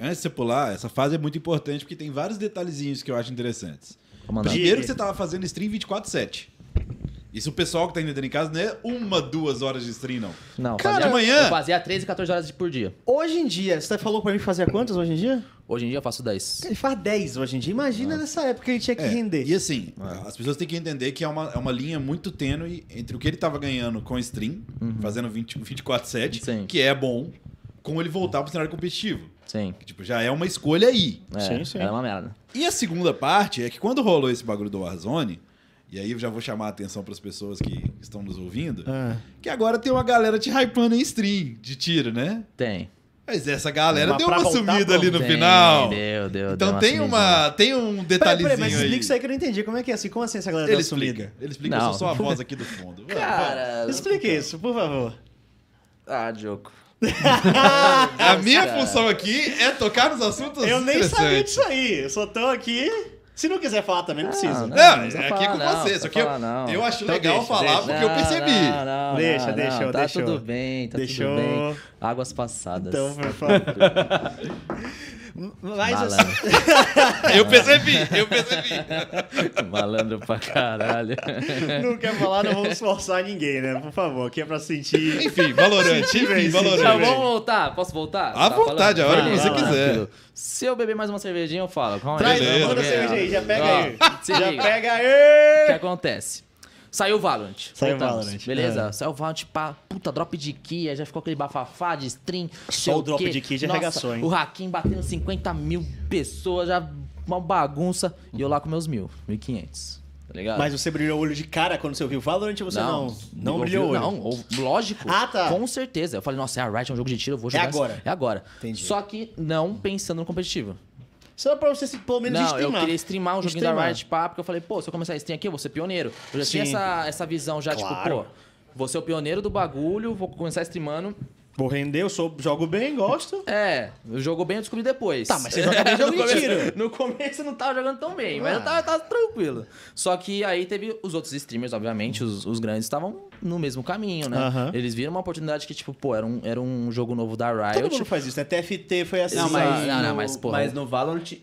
antes de você pular, essa fase é muito importante porque tem vários detalhezinhos que eu acho interessantes. Primeiro que você tava fazendo stream 24-7. Isso o pessoal que tá entendendo em casa não é uma, duas horas de stream, não. Não, Cara, fazia, amanhã... eu fazia 13, 14 horas por dia. Hoje em dia, você falou pra mim fazer quantas hoje em dia? Hoje em dia eu faço 10. Ele faz 10 hoje em dia. Imagina ah. nessa época que ele tinha que é, render. E assim, ah. as pessoas têm que entender que é uma, é uma linha muito tênue entre o que ele tava ganhando com stream, uhum. fazendo 24-7, que é bom, com ele voltar pro cenário competitivo. Sim. Que, tipo, já é uma escolha aí. É, sim, sim. É uma merda. E a segunda parte é que quando rolou esse bagulho do Warzone, e aí eu já vou chamar a atenção para as pessoas que estão nos ouvindo, é. que agora tem uma galera te hypando em stream de tiro, né? Tem. Mas essa galera deu uma sumida ali no tem, final. Deu, Deus, Então deu tem, uma, tem um detalhezinho peraí, peraí, mas explica isso aí que eu não entendi. Como é que é assim? Como assim essa galera ele deu explica, sumida? Ele explica, não. só a voz aqui do fundo. Cara... Explica isso, por favor. Ah, jogo a minha função aqui é tocar nos assuntos Eu nem sabia disso aí. Eu só tô aqui. Se não quiser falar também, não, ah, precisa. Não, né? não, não é aqui é com não, você. Só que eu, eu acho então legal deixa, falar deixa. porque eu percebi. Não, não, deixa, deixa, tá deixa. Tá tudo bem, tá tudo bem. Águas passadas. Então, por favor. Mas assim- Malandro. assim. eu percebi, eu percebi. Malandro pra caralho. Não quer falar, não vamos forçar ninguém, né? Por favor, aqui é pra sentir. Enfim, valorante, enfim, valorante. Tá, vamos voltar. Posso voltar? À tá vontade, falando? a hora que você quiser. Se eu beber mais uma cervejinha, eu falo. Calma Traz, aí. Beleza. Manda cerveja aí, já pega Ó, aí. Já pega aí. O que acontece? Saiu o Valorant. Saiu o então, Valorant. Beleza, é. saiu o Valorant, pá, puta, drop de key, aí já ficou aquele bafafá de stream. Só o drop quê. de key já arregaçou, hein? O Hakim batendo 50 mil pessoas, já uma bagunça. E eu lá com meus mil, 1500. Tá ligado? Mas você brilhou o olho de cara quando você ouviu Valorant ou você não? Não, não brilhou o olho? Não, lógico. Ah, tá. Com certeza. Eu falei, nossa, é a Riot, é um jogo de tiro, eu vou é jogar. É agora. Essa... É agora. Entendi. Só que não pensando no competitivo. Só pra você, se, pelo menos, não, streamar. eu queria streamar um joguinho streamar. da Riot Pá, porque eu falei, pô, se eu começar a stream aqui, eu vou ser pioneiro. Eu já Sim. tinha essa, essa visão já, claro. tipo, pô, vou ser o pioneiro do bagulho, vou começar streamando. Vou render, eu sou, jogo bem, gosto. É, eu jogo bem, eu descobri depois. Tá, mas você joga bem jogo de No começo eu não tava jogando tão bem, ah. mas eu tava, tava, tranquilo. Só que aí teve os outros streamers, obviamente, os, os grandes, estavam no mesmo caminho, né? Uh -huh. Eles viram uma oportunidade que, tipo, pô, era um, era um jogo novo da Riot. Todo mundo faz isso, né? TFT foi assim. Não, mas, né? não, não, mas, porra. Mas no Valorant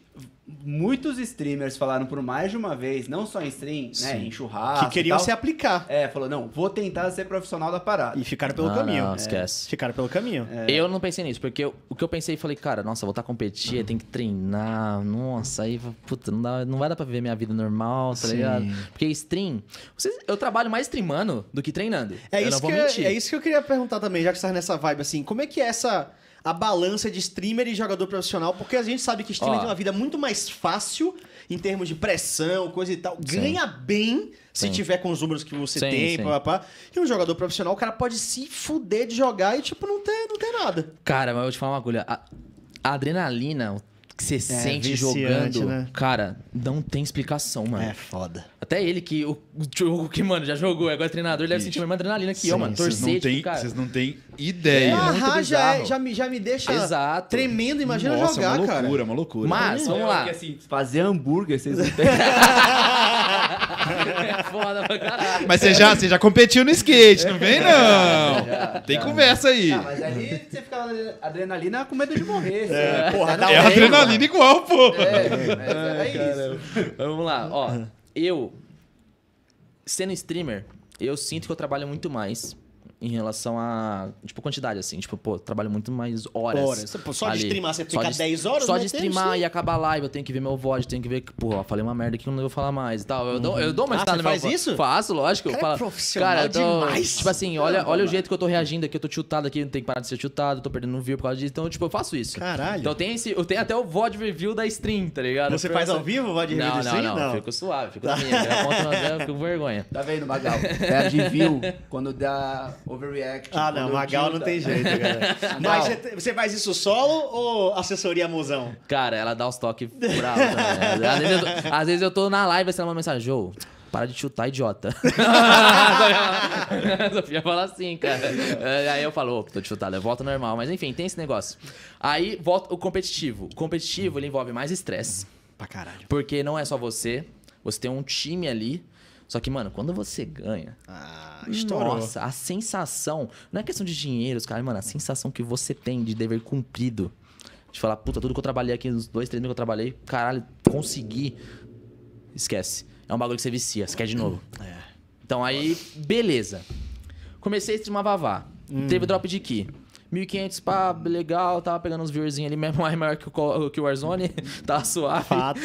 muitos streamers falaram por mais de uma vez, não só em stream, né, Sim. né, em churrasco. Que queriam se aplicar. É, falou, não, vou tentar ser profissional da parada. E ficaram pelo ah, caminho. Não, esquece. É. Ficaram pelo caminho. É. Eu não pensei nisso, porque eu, o que eu pensei, falei, cara, nossa, vou estar tá competir, uhum. tem que treinar, nossa, aí, puta, não, dá, não vai dar pra viver minha vida normal, tá Sim. ligado? Porque stream, vocês, eu trabalho mais streamando do que treinando. É eu isso não vou que, mentir. É isso que eu queria perguntar também, já que você tá nessa vibe, assim, como é que é essa a balança de streamer e jogador profissional, porque a gente sabe que streamer Ó. tem uma vida muito mais fácil em termos de pressão, coisa e tal. Sim. Ganha bem se sim. tiver com os números que você sim, tem, papá E um jogador profissional, o cara pode se fuder de jogar e, tipo, não ter, não ter nada. Cara, mas eu vou te falar uma coisa. A, a adrenalina, o que você é, sente jogando, né? cara, não tem explicação, mano. É foda. Até ele que o jogo que, mano, já jogou, agora é treinador, deve Ixi. sentir uma adrenalina aqui, ó, mano. Torcer, tipo, cara. Vocês não têm ideia. É, ah, já, é, é já, me, já me deixa Exato. tremendo, imagina Nossa, jogar, cara. É uma loucura, cara. uma loucura. Mas, vamos é lá. Porque, assim, fazer hambúrguer, vocês não têm. é foda pra caralho. Mas você já, você já competiu no skate, não vem, é, não. Já, já, tem conversa aí. Ah, mas ali adrenalina com medo de morrer. É, né? porra, é, é adrenalina igual, pô. É, é, é isso. Vamos lá, ó. Eu, sendo streamer, eu sinto que eu trabalho muito mais em relação a, tipo, quantidade, assim. Tipo, pô, trabalho muito mais horas. Horas. Pô, só ali. de streamar, você só fica de, 10 horas? Só né? de streamar e acabar a live, eu tenho que ver meu VOD, tenho que ver que, pô, falei uma merda aqui, não vou falar mais e tal. Eu, uhum. dou, eu dou uma uhum. ah, você faz meu... isso? Faço, lógico. É cara, eu falo, é profissional cara, tô, demais. Tipo assim, olha, olha o jeito que eu tô reagindo aqui, eu tô chutado aqui, não tem que parar de ser chutado tô perdendo um view por causa disso. Então, tipo, eu faço isso. Caralho. Então, tem esse, eu tenho até o VOD review da stream, tá ligado? Você faz ao vivo o VOD review não, da stream? Não, não, não. Fico suave, fico tá. minha. Eu fico com vergonha. Tá vendo, Magal? Perde view quando dá overreact. Ah, não, Magal não tem jeito, cara. Mas você- você faz isso solo ou assessoria musão? Cara, ela dá os toques bravos. Né? às, vezes eu tô, às vezes eu tô na live e você manda uma mensagem, Joe. para de chutar, idiota. A Sofia fala assim, cara. É, aí eu falo, ô, tô te chutando, volta normal. Mas enfim, tem esse negócio. Aí volta o competitivo. O competitivo, ele envolve mais estresse. Pra caralho. Porque não é só você, você tem um time ali só que, mano, quando você ganha. Ah, estourou. Nossa, a sensação. Não é questão de dinheiro, os caras, mano, a sensação que você tem de dever cumprido. De falar, puta, tudo que eu trabalhei aqui, nos dois, três meses que eu trabalhei, caralho, consegui. Esquece. É um bagulho que você vicia, você quer de novo. É. Então aí, beleza. Comecei a streamar Vavá. Hum. Teve drop de key. 1500, pá, legal, tava pegando uns viewerzinhos ali mesmo, mais maior que o, que o Warzone, tava suave. Fato.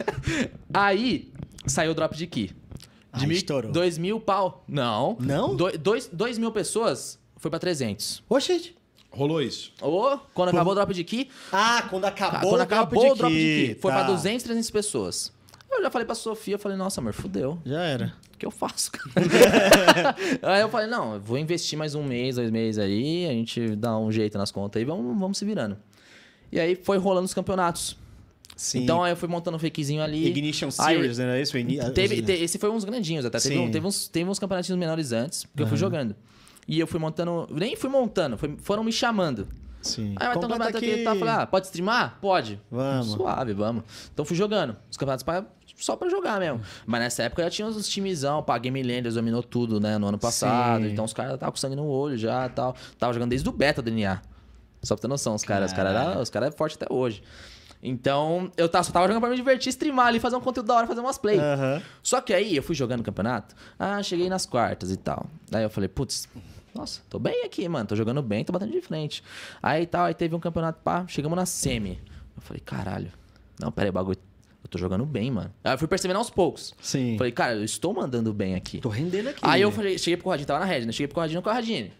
aí, saiu o drop de key. De Aí mil, estourou. Dois mil pau. Não. Não? Do, dois, dois mil pessoas foi pra 300. Oxente. Rolou isso. Ou quando acabou o drop de key. Ah, quando acabou, quando o, acabou drop o drop de key. De key foi tá. pra 200, 300 pessoas. Eu já falei pra Sofia, falei, nossa, amor, fudeu. Já era. O que eu faço, cara? aí eu falei, não, vou investir mais um mês, dois meses aí, a gente dá um jeito nas contas aí, vamos, vamos se virando. E aí foi rolando os campeonatos. Sim. Então aí eu fui montando um fakezinho ali. Ignition Series, aí, né? Esse, é teve, te, esse foi uns grandinhos até. Teve, um, teve, uns, teve uns campeonatinhos menores antes, porque uhum. eu fui jogando. E eu fui montando. Nem fui montando, foi, foram me chamando. Sim. Aí vai ter um campeonato aqui e tá, ah, pode streamar? Pode. Vamos. Suave, vamos. Então fui jogando. Os campeonatos pra, só pra jogar mesmo. Mas nessa época já tinha uns timezão, pá, Game Landers dominou tudo, né? No ano passado. Sim. Então os caras estavam com sangue no olho já e tal. Tava jogando desde o beta do Só pra ter noção, os caras. Cara, os caras cara é forte até hoje. Então, eu só tava jogando pra me divertir, streamar ali, fazer um conteúdo da hora, fazer umas play. Uhum. Só que aí eu fui jogando campeonato, ah, cheguei nas quartas e tal. Aí eu falei, putz, nossa, tô bem aqui, mano, tô jogando bem, tô batendo de frente. Aí tal, aí teve um campeonato, pá, chegamos na semi. Eu falei, caralho, não, peraí, o bagulho eu tô jogando bem, mano. Aí eu fui percebendo aos poucos. Sim. Falei, cara, eu estou mandando bem aqui. Tô rendendo aqui. Aí eu falei, cheguei pro Radinho, tava na rede, né? Cheguei pro Corradinho, Corradinho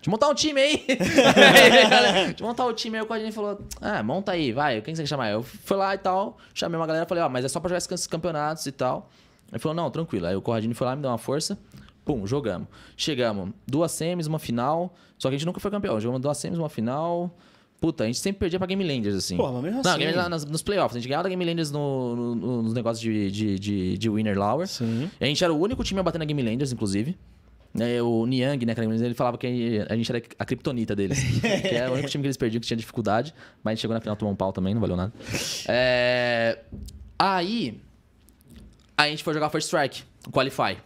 de montar um time aí. de montar o um time aí, o Claudinei falou, ah, monta aí, vai, quem você quer chamar? Eu fui lá e tal, chamei uma galera, falei, ó, oh, mas é só pra jogar esses campeonatos e tal. Ele falou, não, tranquilo. Aí o Corradini foi lá, me deu uma força, pum, jogamos. Chegamos, duas semis, uma final, só que a gente nunca foi campeão. Jogamos duas semis, uma final... Puta, a gente sempre perdia pra Game Landers, assim. Pô, mas mesmo não, assim... Game, nos playoffs. A gente ganhava da Game Landers no, no, nos negócios de, de, de, de Winner lower Sim. E a gente era o único time a bater na Game Landers, inclusive. É, o Niang, né, ele falava que a gente era a criptonita deles. que era o único time que eles perdiam que tinha dificuldade, mas a gente chegou na final tomou um pau também, não valeu nada. É... Aí a gente foi jogar First Strike, Qualify.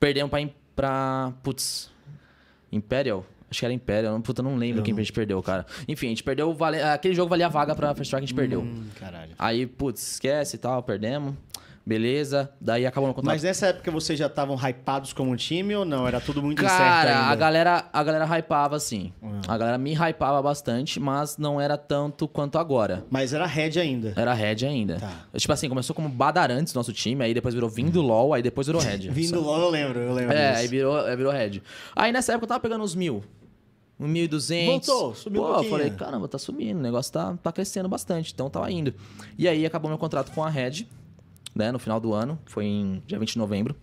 Perdemos pra, pra. Putz. Imperial? Acho que era Imperial. Não, puta, não lembro quem a gente perdeu, cara. Enfim, a gente perdeu. Vale... Aquele jogo valia a vaga pra First Strike, a gente hum, perdeu. Caralho. Aí, putz, esquece e tal, perdemos. Beleza? Daí acabou meu contrato. Mas nessa época vocês já estavam hypados como um time ou não? Era tudo muito incerto ainda? Cara, a galera, a galera hypava, sim. Uhum. A galera me hypava bastante, mas não era tanto quanto agora. Mas era head ainda? Era head ainda. Tá. Tipo assim, começou como Badarantes, nosso time, aí depois virou Vindo uhum. LOL, aí depois virou head. vindo LOL eu lembro, eu lembro É, disso. aí virou, aí virou head. Aí nessa época eu tava pegando uns mil. 1.200. Voltou, subiu Pô, um pouquinho. eu falei, caramba, tá subindo, o negócio tá, tá crescendo bastante, então tava indo. E aí acabou meu contrato com a Red, né? No final do ano, foi em dia 20 de novembro.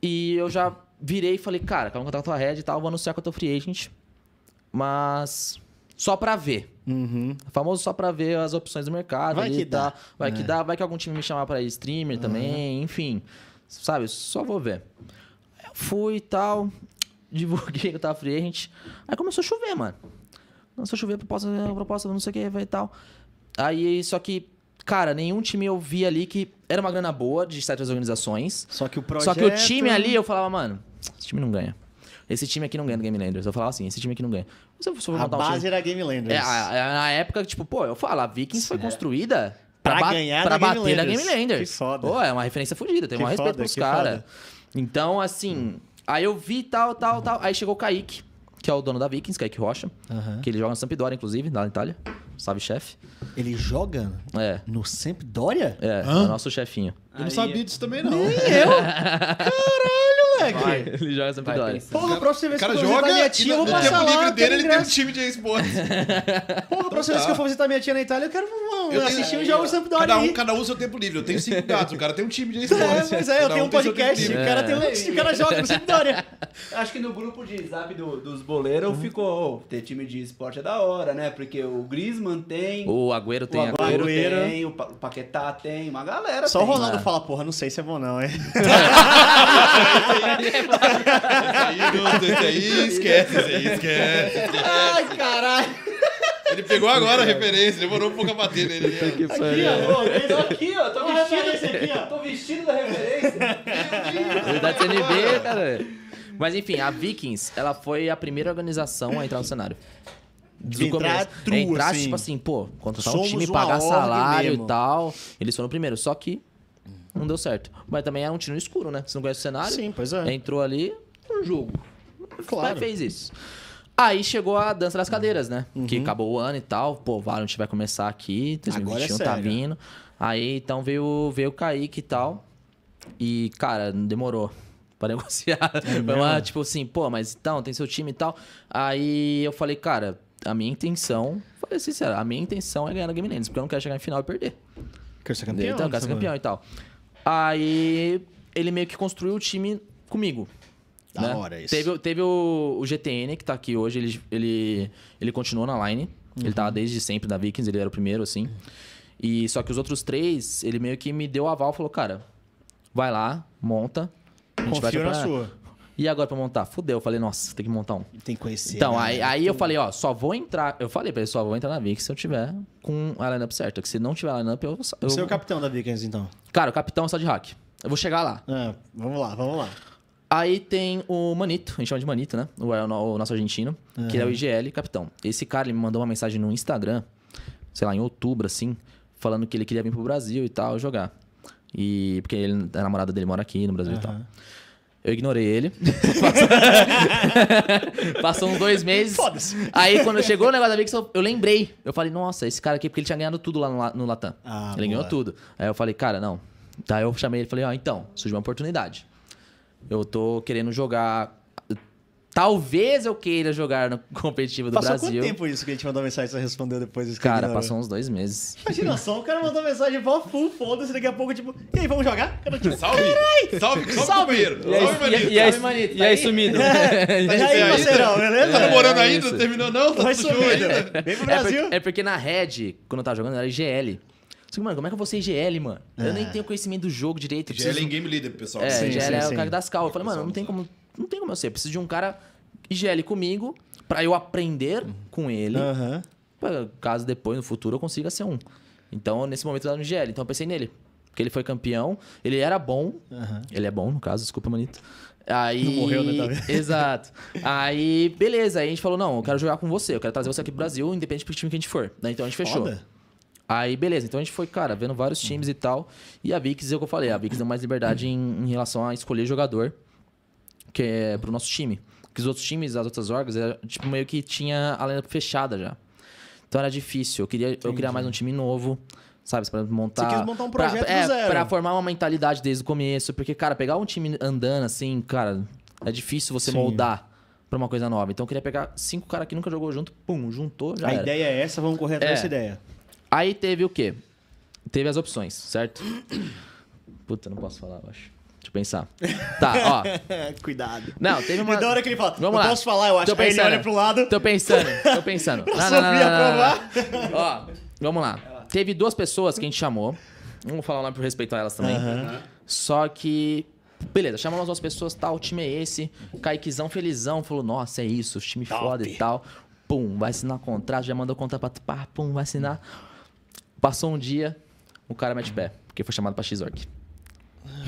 E eu já virei e falei, cara, acabou o contrato com a Red e tal, vou anunciar que eu tô free agent. Mas só pra ver. Uhum. Famoso só pra ver as opções do mercado. Vai ali, que dá. Vai é. que dá, vai que algum time me chamar pra streamer também, uhum. enfim. Sabe, só vou ver. Eu fui e tal, divulguei que eu tava free agent. Aí começou a chover, mano. Começou a chover, proposta, proposta, não sei o que, vai e tal. Aí, só que cara, nenhum time eu vi ali que era uma grana boa de certas organizações. Só que o projeto... Só que o time ali, eu falava, mano, esse time não ganha. Esse time aqui não ganha do Game Landers. Eu falava assim, esse time aqui não ganha. Mas eu a base um time... era Game Landers. É, na época, tipo, pô, eu falo, a Vikings foi é. construída pra, pra ganhar pra bater Game na Game Landers. Que foda. Pô, é uma referência fodida, tem um respeito pros caras. Então, assim, aí eu vi tal, tal, tal. Aí chegou o Kaique, que é o dono da Vikings, Kaique Rocha, que ele joga no Sampdoria, inclusive, lá na Itália. Sabe, chefe. Ele joga é. no Sampdoria? É, Hã? é o nosso chefinho. Eu não Aí- sabia disso também, não. Nem eu! Caralho! Vai. Ele joga Sampdoria. Porra, você vez se eu vou visitar minha tia, eu vou passar lá. tempo livre dele, ele tem um time de esportes. Porra, você vez se eu for visitar minha tia na Itália, eu quero assistir um jogo é, Sampdoria cada um, cada um seu tempo livre. Eu tenho cinco gatos, o cara tem um time de esportes. É, pois é, eu tenho um podcast, o cara tem um é. o cara joga no Sampdoria. Acho que no grupo de zap dos boleiros uhum. ficou, ter time de esporte é da hora, né? Porque o Griezmann tem... O Agüero tem, o Agüero tem, o Paquetá tem, uma galera Só o Ronaldo ah. fala, porra, não sei se é bom não, hein? Esse aí, esquece, esse aí, esquece. Ai, caralho. Ele pegou agora a referência, demorou um pouco a bater nele. Aqui, ó, tá aqui, ó, tô vestido esse aqui, ó. Tô vestido da referência. Da TNB, cara. Mas enfim, a Vikings, ela foi a primeira organização a entrar no cenário. Do entrar, é true, é entrar assim. tipo assim, pô, contratar o um time, pagar salário e tal. Eles foram o primeiro, só que não deu certo. Mas também é um tiro escuro, né? Você não conhece o cenário? Sim, pois é. Entrou ali, um jogo. Claro. Mas fez isso. Aí chegou a dança das cadeiras, né? Uhum. Que acabou o ano e tal. Pô, Valorant vai começar aqui, 2021 Agora é tá vindo. Aí então veio, veio o Kaique e tal. E, cara, demorou pra negociar. É uma tipo assim, pô, mas então, tem seu time e tal. Aí eu falei, cara, a minha intenção, falei sincero, a minha intenção é ganhar na Game Lands, porque eu não quero chegar em final e perder. Quero ser campeão. Então, eu quero ser campeão e tal. Aí ele meio que construiu o time comigo. Da né? hora isso. Teve, teve o, o, GTN, que tá aqui hoje, ele, ele, ele continuou na line. Tá uhum. Ele tava desde sempre da Vikings, ele era o primeiro, assim. E só que os outros três, ele meio que me deu o aval, falou, cara, vai lá, monta. A gente Confio vai na sua. E agora pra montar? Fudeu. Eu falei, nossa, tem que montar um. Tem que conhecer. Então, né? aí, aí eu falei, ó, só vou entrar. Eu falei pra ele, só vou entrar na Vic se eu tiver com a lineup certa. Que se não tiver a lineup, eu. eu... Você é o capitão da Vikings, então? Cara, o capitão é só de hack. Eu vou chegar lá. É, vamos lá, vamos lá. Aí tem o Manito, a gente chama de Manito, né? O, é o nosso argentino, uhum. que é o IGL, capitão. Esse cara me mandou uma mensagem no Instagram, sei lá, em outubro, assim, falando que ele queria vir pro Brasil e tal, jogar. E porque ele, a namorada dele mora aqui no Brasil uhum. e tal. Eu ignorei ele. Passou uns dois meses. Foda-se. Aí, quando chegou o negócio da Vix, eu lembrei. Eu falei, nossa, esse cara aqui, porque ele tinha ganhado tudo lá no, no Latam. Ah, ele boa. ganhou tudo. Aí eu falei, cara, não. Daí tá, eu chamei ele e falei, ó, ah, então, surgiu uma oportunidade. Eu tô querendo jogar Talvez eu queira jogar no competitivo do passou Brasil. Passou quanto tempo isso que a gente mandou mensagem e você respondeu depois? Isso cara, passou uns dois meses. Imagina só, o cara mandou mensagem vó full, foda-se, daqui a pouco, tipo, e aí, vamos jogar? Tipo, salve! Carai! Salve, salve, salve, E salve, salve, manito. E aí, sumido. e aí, parceirão, beleza? Tá namorando é, ainda? Terminou não? Tá Vai sumido. Vem pro é Brasil. É, porque na Red, quando eu tava jogando, era IGL. Mano, como é que eu vou ser IGL, mano? Eu nem é. tenho conhecimento do jogo direito. IGL é em game leader, pessoal. É, IGL é o cara das calças. Eu falei, mano, não tem como não tem como eu ser. Eu preciso de um cara igl comigo para eu aprender com ele. Uhum. Pra, caso depois, no futuro, eu consiga ser um. Então, nesse momento, eu tava no IGL. Então, eu pensei nele. Porque ele foi campeão. Ele era bom. Uhum. Ele é bom, no caso. Desculpa, manito. Aí... Não morreu, né? Tá Exato. Aí, beleza. Aí a gente falou, não, eu quero jogar com você. Eu quero trazer você aqui pro Brasil, independente do time que a gente for. Né, então, a gente fechou. Foda. Aí, beleza. Então a gente foi, cara, vendo vários times uhum. e tal. E a Vix, é o que eu falei, a Vix deu mais liberdade em, em, relação a escolher jogador que é pro nosso time. Porque os outros times, as outras orgas, era, tipo, meio que tinha a lenda fechada já. Então era difícil. Eu queria, eu queria mais um time novo, sabe? Pra montar. Você quis montar um projeto pra, é, zero. Pra formar uma mentalidade desde o começo. Porque, cara, pegar um time andando assim, cara, é difícil você Sim. moldar pra uma coisa nova. Então eu queria pegar cinco caras que nunca jogou junto, pum, juntou, já. A era. ideia é essa, vamos correr atrás é. dessa ideia. Aí teve o quê? Teve as opções, certo? Puta, não posso falar, eu acho pensar. Tá, ó. Cuidado. Não, teve uma. E da hora que ele fala, Vamos lá. posso falar, eu acho. que ele olha pro lado. Tô pensando, tô pensando. pra não, não, não, não, não, não. Ó, vamos lá. Teve duas pessoas que a gente chamou. Vamos falar o nome respeito a elas também. Uhum. Só que Beleza, chamamos as pessoas, tal, o time é esse. Kaiquezão felizão, falou: Nossa, é isso, time Top. foda e tal. Pum, vai assinar contrato, já mandou conta pra pá, pum, vai assinar. Passou um dia, o cara mete pé, porque foi chamado pra X-Org.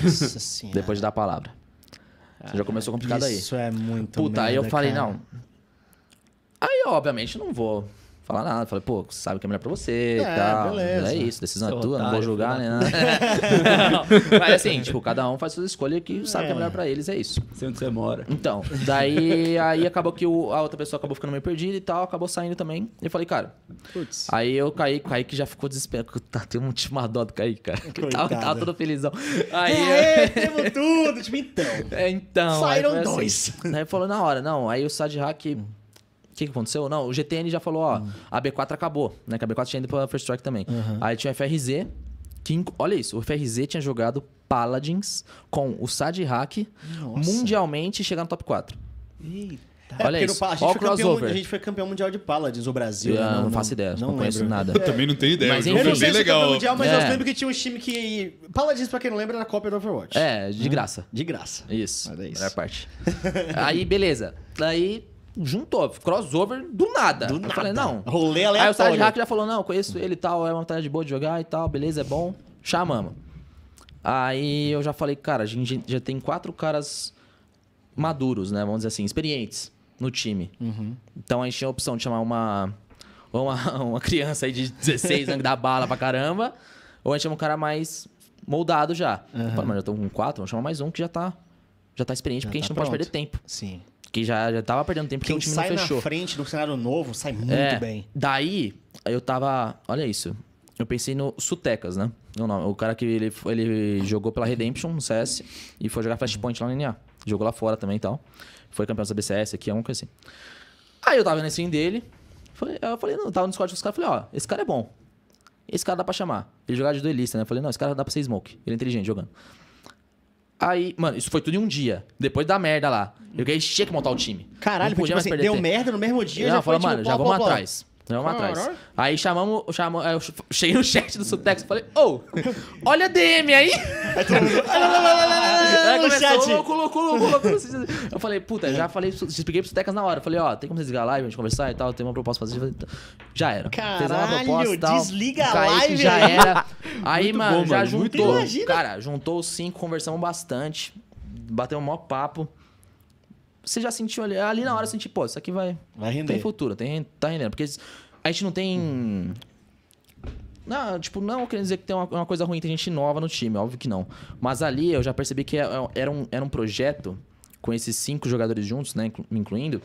Nossa senhora. Depois da palavra. Você já começou complicado isso aí. Isso é muito Puta, merda, aí eu falei, cara. não. Aí, obviamente, não vou falar nada. Falei, pô, sabe o que é melhor pra você e é, tal. Beleza. É isso, decisão é Seu é tua, não vou julgar, né? não. Mas assim, tipo, cada um faz suas escolhas que sabe é. que é melhor pra eles, é isso. Sei onde você mora. Então, daí aí acabou que o, a outra pessoa acabou ficando meio perdida e tal, acabou saindo também. E eu falei, cara. Putz. Aí eu caí, caí que já ficou desesperado. Tá, tem um time tipo, dó do Kaique, cara. Tá, tá tava, tava todo felizão. Aí. É, é, temos tudo, tipo, então. É, então. Saíram assim. aí, dois. Assim, aí falou na hora, não. Aí o Sadhack que, que aconteceu? Não, o GTN já falou, ó, uhum. a B4 acabou, né? Que a B4 tinha ido pra First Strike também. Uhum. Aí tinha o FRZ, que, olha isso, o FRZ tinha jogado Paladins com o Sad Hack Nossa. mundialmente e chegar no top 4. Eita. É, Olha isso. a, gente campeão, a, gente foi campeão mundial de Paladins, o Brasil. Yeah, né? não, não, não, faço ideia, não, não conheço nada. Eu também não tenho ideia. Mas, enfim, eu não sei se legal. mundial, mas é. eu lembro que tinha um time que... Paladins, pra quem não lembra, era cópia do Overwatch. É, de hum. graça. De graça. Isso. Olha é isso. Era parte. Aí, beleza. Aí juntou, crossover do nada. Do eu nada. falei, não. Rolê aleatório. Aí o Sarge Hack já falou, não, conheço ele e tal, é uma vontade boa de jogar e tal, beleza, é bom, chamamos. Aí eu já falei, cara, a gente já tem quatro caras maduros, né? Vamos dizer assim, experientes no time. Uhum. Então a gente tinha a opção de chamar uma, uma, uma criança aí de 16 anos que dá bala pra caramba, ou a gente chama um cara mais moldado já. Uhum. Eu falei, mas já tô com quatro, vamos chamar mais um que já tá, já tá experiente, já porque tá a gente tá não pode perder tempo. Sim. Que já, já tava perdendo tempo Quem porque o time não fechou. sai na frente do cenário novo sai é, muito É, bem. Daí, eu tava. Olha isso. Eu pensei no Sutecas, né? O cara que ele, ele jogou pela Redemption no CS e foi jogar Flashpoint lá no NA. Jogou lá fora também e tal. Foi campeão da BCS aqui, é uma coisa assim. Aí eu tava nesse stream dele. eu falei, não, tava no Discord com os caras. Falei, ó, esse cara é bom. Esse cara dá pra chamar. Ele jogava de duelista, né? Eu falei, não, esse cara dá pra ser smoke. Ele é inteligente jogando. Aí, mano, isso foi tudo em um dia. Depois da merda lá. Eu tinha que montar o time. Caralho, podia tipo mais assim, perder deu tempo. merda no mesmo dia, já falou, tipo, mano, já vamos atrás. Não vamos Caralho. atrás. Aí chamamos, chamamos eu cheguei no chat do Subtex e falei, ô, oh, olha a DM aí. aí começou, louco, Eu falei, puta, já falei, expliquei pro Subtex na hora. Eu falei, ó, oh, tem como vocês ligar a live, a gente conversar e tal, tem uma proposta pra fazer. Então, já era. Caralho, proposta, tal, desliga a live. Já era. Aí, mano, bom, já mano, juntou. Cara, juntou os cinco, conversamos bastante, bateu um maior papo você já sentiu ali, ali na hora, eu senti, pô, isso aqui vai. Vai render. Tem futuro, tem, tá rendendo. Porque a gente não tem. Não, tipo, não querendo dizer que tem uma, uma, coisa ruim, tem gente nova no time, óbvio que não. Mas ali eu já percebi que é, é, era um, era um projeto com esses cinco jogadores juntos, né, me incluindo,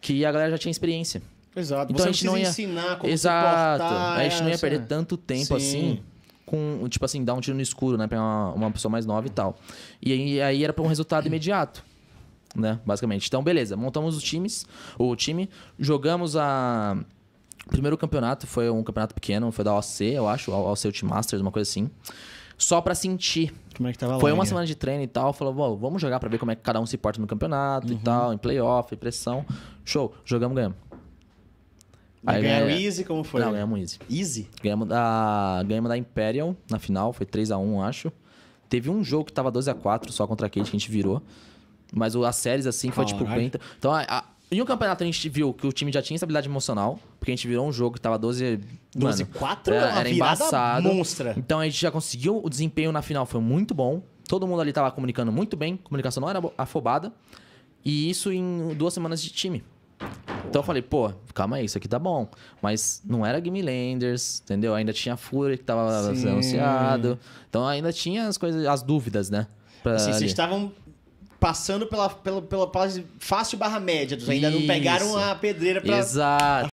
que a galera já tinha experiência. Exato. Então você a gente não ia ensinar como Exato. a gente não ia é, perder é. tanto tempo Sim. assim com, tipo assim, dar um tiro no escuro, né, para uma, uma pessoa mais nova e tal. E aí, aí era para um resultado imediato né? Basicamente. Então, beleza, montamos os times, o time, jogamos a. O primeiro campeonato foi um campeonato pequeno, foi da OC, eu acho, OC Team Masters, uma coisa assim. Só pra sentir. Como é que tava Foi uma semana de treino e tal. Falou, vamos jogar pra ver como é que cada um se porta no campeonato uhum. e tal, em playoff, pressão. Show, jogamos, ganhamos. Aí ganhamos ganha... É, easy, como foi? Não, né? ganhamos Easy. Easy? Ganhamos da, ganhamos da Imperial na final, foi 3x1, acho. Teve um jogo que tava 12x4 só contra a Kate que a gente virou. Mas as séries, assim, foi tipo 50 Então, a, a, em um campeonato a gente viu que o time já tinha estabilidade emocional, porque a gente virou um jogo que tava 12. 12 mano, 4 é, era, era embaçado. Monstra. Então a gente já conseguiu o desempenho na final, foi muito bom. Todo mundo ali tava comunicando muito bem, a comunicação não era afobada. E isso em duas semanas de time. Então eu falei, pô, calma aí, isso aqui tá bom. Mas não era Game Landers, entendeu? Ainda tinha Fury que tava Sim. anunciado. Então ainda tinha as coisas, as dúvidas, né? Pra assim, ali. vocês estavam passando pela, pela, pela fase fácil barra média. Ainda não pegaram a pedreira pra. Exato.